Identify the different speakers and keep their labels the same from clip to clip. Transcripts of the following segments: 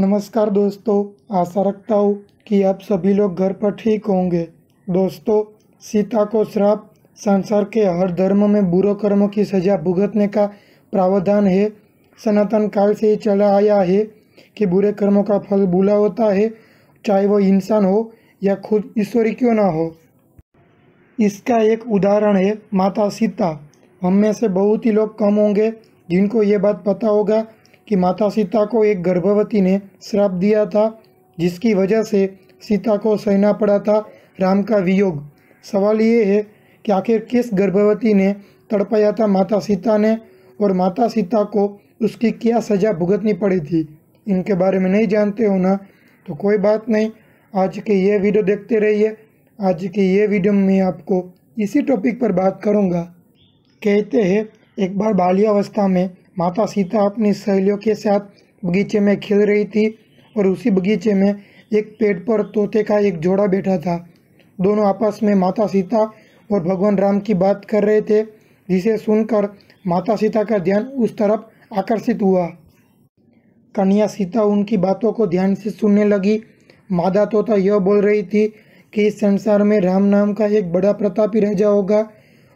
Speaker 1: नमस्कार दोस्तों आशा रखता हूँ कि आप सभी लोग घर पर ठीक होंगे दोस्तों सीता को श्राप संसार के हर धर्म में बुरे कर्मों की सजा भुगतने का प्रावधान है सनातन काल से ही चला आया है कि बुरे कर्मों का फल बुला होता है चाहे वो इंसान हो या खुद ईश्वरी क्यों ना हो इसका एक उदाहरण है माता सीता हम में से बहुत ही लोग कम होंगे जिनको ये बात पता होगा कि माता सीता को एक गर्भवती ने श्राप दिया था जिसकी वजह से सीता को सहना पड़ा था राम का वियोग सवाल ये है कि आखिर किस गर्भवती ने तड़पाया था माता सीता ने और माता सीता को उसकी क्या सज़ा भुगतनी पड़ी थी इनके बारे में नहीं जानते हो ना तो कोई बात नहीं आज के ये वीडियो देखते रहिए आज के ये वीडियो में आपको इसी टॉपिक पर बात करूँगा कहते हैं एक बार बाल्यावस्था में माता सीता अपनी सहेलियों के साथ बगीचे में खेल रही थी और उसी बगीचे में एक पेड़ पर तोते का एक जोड़ा बैठा था दोनों आपस में माता सीता और भगवान राम की बात कर रहे थे जिसे सुनकर माता सीता का ध्यान उस तरफ आकर्षित हुआ कन्या सीता उनकी बातों को ध्यान से सुनने लगी मादा तोता यह बोल रही थी कि इस संसार में राम नाम का एक बड़ा प्रतापी राजा होगा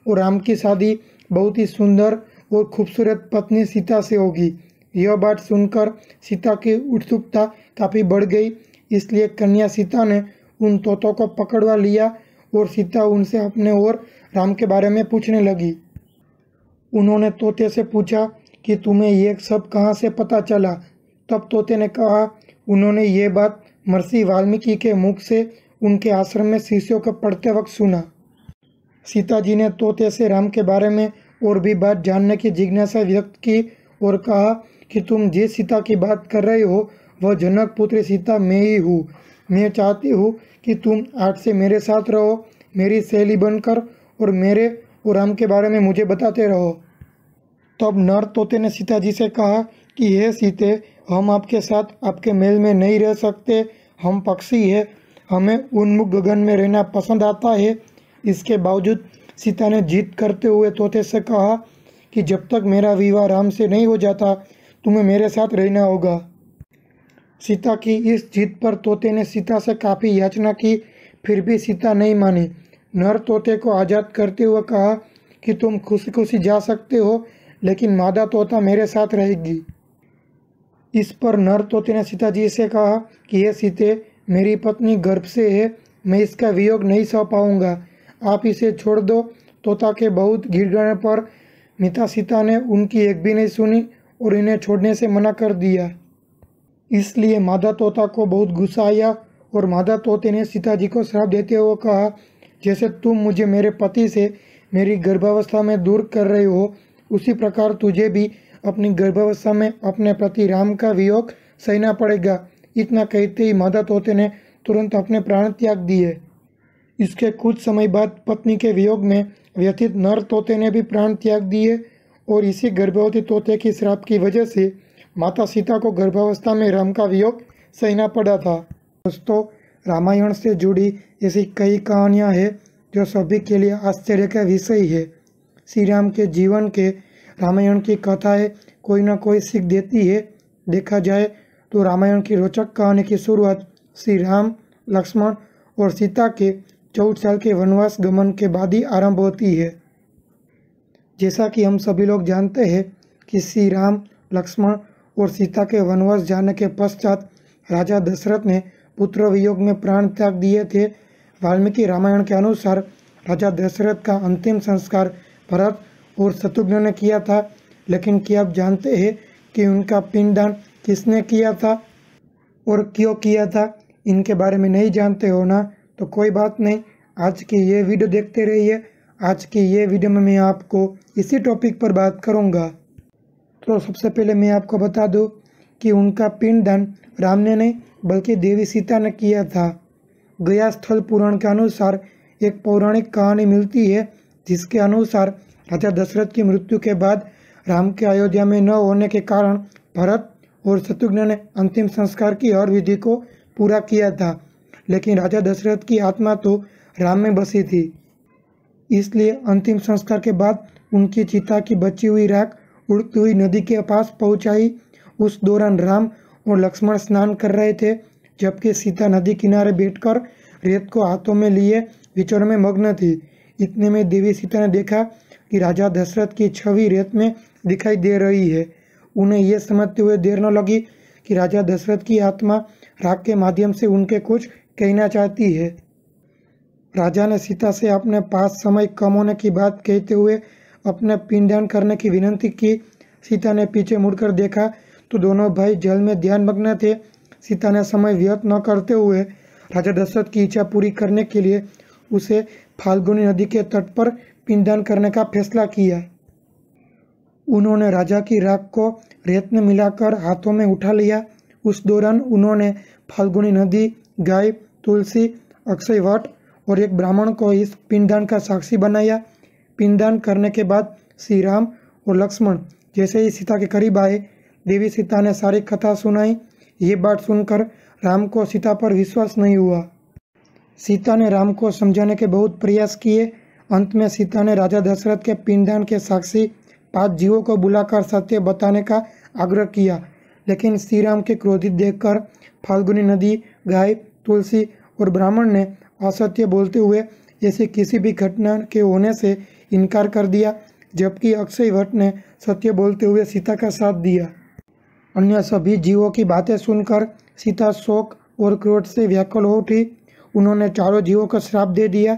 Speaker 1: और राम की शादी बहुत ही सुंदर और खूबसूरत पत्नी सीता से होगी यह बात सुनकर सीता की उत्सुकता काफ़ी बढ़ गई इसलिए कन्या सीता ने उन तोतों को पकड़वा लिया और सीता उनसे अपने और राम के बारे में पूछने लगी उन्होंने तोते से पूछा कि तुम्हें ये सब कहाँ से पता चला तब तोते ने कहा उन्होंने ये बात मर्सी वाल्मीकि के मुख से उनके आश्रम में शिष्यों को पढ़ते वक्त सुना सीता जी ने तोते से राम के बारे में और भी बात जानने की जिज्ञासा व्यक्त की और कहा कि तुम जिस सीता की बात कर रहे हो वह जनक पुत्र सीता मैं ही हूँ मैं चाहती हूँ कि तुम आज से मेरे साथ रहो मेरी सहेली बनकर और मेरे और राम के बारे में मुझे बताते रहो तब नर तोते ने सीता जी से कहा कि हे सीते हम आपके साथ आपके मेल में नहीं रह सकते हम पक्षी हैं हमें उन्मुख गगन में रहना पसंद आता है इसके बावजूद सीता ने जीत करते हुए तोते से कहा कि जब तक मेरा विवाह राम से नहीं हो जाता तुम्हें मेरे साथ रहना होगा सीता की इस जीत पर तोते ने सीता से काफ़ी याचना की फिर भी सीता नहीं मानी नर तोते को आज़ाद करते हुए कहा कि तुम खुशी खुशी जा सकते हो लेकिन मादा तोता मेरे साथ रहेगी इस पर नर तोते ने सीता जी से कहा कि ये सीते मेरी पत्नी गर्भ से है मैं इसका वियोग नहीं सह पाऊँगा आप इसे छोड़ दो तोता के बहुत गिड़गड़ने पर मिता सीता ने उनकी एक भी नहीं सुनी और इन्हें छोड़ने से मना कर दिया इसलिए मादा तोता को बहुत गुस्सा आया और मादा तोते ने सीता जी को श्राप देते हुए कहा जैसे तुम मुझे मेरे पति से मेरी गर्भावस्था में दूर कर रहे हो उसी प्रकार तुझे भी अपनी गर्भावस्था में अपने पति राम का वियोग सहना पड़ेगा इतना कहते ही मादा तोते ने तुरंत अपने प्राण त्याग दिए इसके कुछ समय बाद पत्नी के वियोग में व्यथित नर तोते ने भी प्राण त्याग दिए और इसी गर्भवती तोते की श्राप की वजह से माता सीता को गर्भावस्था में राम का वियोग सहना पड़ा था दोस्तों रामायण से जुड़ी ऐसी कई कहानियाँ हैं जो सभी के लिए आश्चर्य का विषय है श्री राम के जीवन के रामायण की कथाएँ कोई ना कोई सीख देती है देखा जाए तो रामायण की रोचक कहानी की शुरुआत श्री राम लक्ष्मण और सीता के चौदह साल के वनवास गमन के बाद ही आरंभ होती है जैसा कि हम सभी लोग जानते हैं कि श्री राम लक्ष्मण और सीता के वनवास जाने के पश्चात राजा दशरथ ने पुत्र वियोग में प्राण त्याग दिए थे वाल्मीकि रामायण के अनुसार राजा दशरथ का अंतिम संस्कार भरत और शत्रुघ्न ने किया था लेकिन क्या आप जानते हैं कि उनका पिंडदान किसने किया था और क्यों किया था इनके बारे में नहीं जानते हो ना तो कोई बात नहीं आज की ये वीडियो देखते रहिए आज की ये वीडियो में मैं आपको इसी टॉपिक पर बात करूँगा तो सबसे पहले मैं आपको बता दूँ कि उनका पिंडदान राम ने नहीं बल्कि देवी सीता ने किया था गया स्थल पुराण के अनुसार एक पौराणिक कहानी मिलती है जिसके अनुसार राजा दशरथ की मृत्यु के बाद राम के अयोध्या में न होने के कारण भरत और शत्रुघ्न ने अंतिम संस्कार की हर विधि को पूरा किया था लेकिन राजा दशरथ की आत्मा तो राम में बसी थी इसलिए अंतिम संस्कार के बाद उनकी चिता की बची हुई राख उड़ती हुई नदी के पास पहुंचाई उस दौरान राम और लक्ष्मण स्नान कर रहे थे जबकि सीता नदी किनारे बैठकर रेत को हाथों में लिए विचारों में मग्न थी इतने में देवी सीता ने देखा कि राजा दशरथ की छवि रेत में दिखाई दे रही है उन्हें यह समझते हुए देर न लगी कि राजा दशरथ की आत्मा राग के माध्यम से उनके कुछ कहना चाहती है राजा ने सीता से अपने पास समय कम होने की बात कहते हुए अपने पिंडदान करने की विनंती की सीता ने पीछे मुड़कर देखा तो दोनों भाई जल में ध्यान मग्न थे सीता ने समय व्यर्थ न करते हुए राजा दशरथ की इच्छा पूरी करने के लिए उसे फाल्गुनी नदी के तट पर पिंडदान करने का फैसला किया उन्होंने राजा की राख को रेत में मिलाकर हाथों में उठा लिया उस दौरान उन्होंने फाल्गुनी नदी गाय तुलसी अक्षयवट और एक ब्राह्मण को इस पिंडदान का साक्षी बनाया पिंडदान करने के बाद श्री राम और लक्ष्मण जैसे ही सीता के करीब आए देवी सीता ने सारी कथा सुनाई ये बात सुनकर राम को सीता पर विश्वास नहीं हुआ सीता ने राम को समझाने के बहुत प्रयास किए अंत में सीता ने राजा दशरथ के पिंडदान के साक्षी पांच जीवों को बुलाकर सत्य बताने का आग्रह किया लेकिन श्री राम के क्रोधित देखकर फाल्गुनी नदी गाय तुलसी और ब्राह्मण ने असत्य बोलते हुए जैसे किसी भी घटना के होने से इनकार कर दिया जबकि अक्षय भट्ट ने सत्य बोलते हुए सीता का साथ दिया अन्य सभी जीवों की बातें सुनकर सीता शोक और क्रोध से व्याकुल हो उठी उन्होंने चारों जीवों का श्राप दे दिया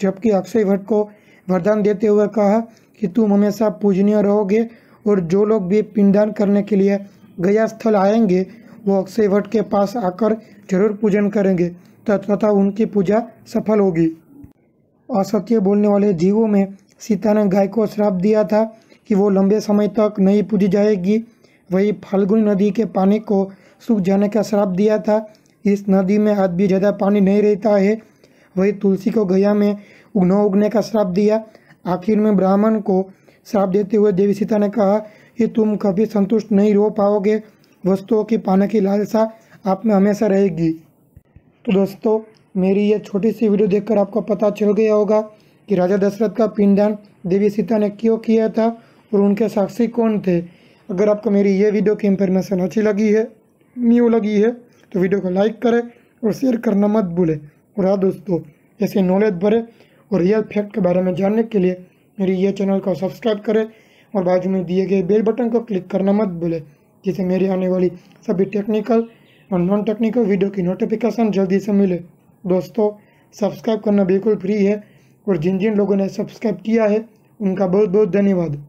Speaker 1: जबकि अक्षय भट्ट को वरदान देते हुए कहा कि तुम हमेशा पूजनीय रहोगे और जो लोग भी पिंडदान करने के लिए गया स्थल आएंगे वो अक्षय भट्ट के पास आकर जरूर पूजन करेंगे तथा उनकी पूजा सफल होगी असत्य बोलने वाले जीवों में सीता ने गाय को श्राप दिया था कि वो लंबे समय तक नहीं पूजी जाएगी वही फाल्गुनी नदी के पानी को सूख जाने का श्राप दिया था इस नदी में आज भी ज़्यादा पानी नहीं रहता है वही तुलसी को गया में न उगने का श्राप दिया आखिर में ब्राह्मण को श्राप देते हुए देवी सीता ने कहा कि तुम कभी संतुष्ट नहीं रो पाओगे वस्तुओं की पानी की लालसा आप में हमेशा रहेगी तो दोस्तों मेरी ये छोटी सी वीडियो देखकर आपको पता चल गया होगा कि राजा दशरथ का पिंडदान देवी सीता ने क्यों किया था और उनके साक्षी कौन थे अगर आपको मेरी ये वीडियो की इंफॉर्मेशन अच्छी लगी है न्यू लगी है तो वीडियो को लाइक करें और शेयर करना मत भूलें और हाँ दोस्तों ऐसे नॉलेज भरे और रियल फैक्ट के बारे में जानने के लिए मेरी ये चैनल को सब्सक्राइब करें और बाजू में दिए गए बेल बटन को क्लिक करना मत भूलें जिसे मेरी आने वाली सभी टेक्निकल और नॉन टेक्निकल वीडियो की नोटिफिकेशन जल्दी से मिले दोस्तों सब्सक्राइब करना बिल्कुल फ्री है और जिन जिन लोगों ने सब्सक्राइब किया है उनका बहुत बहुत धन्यवाद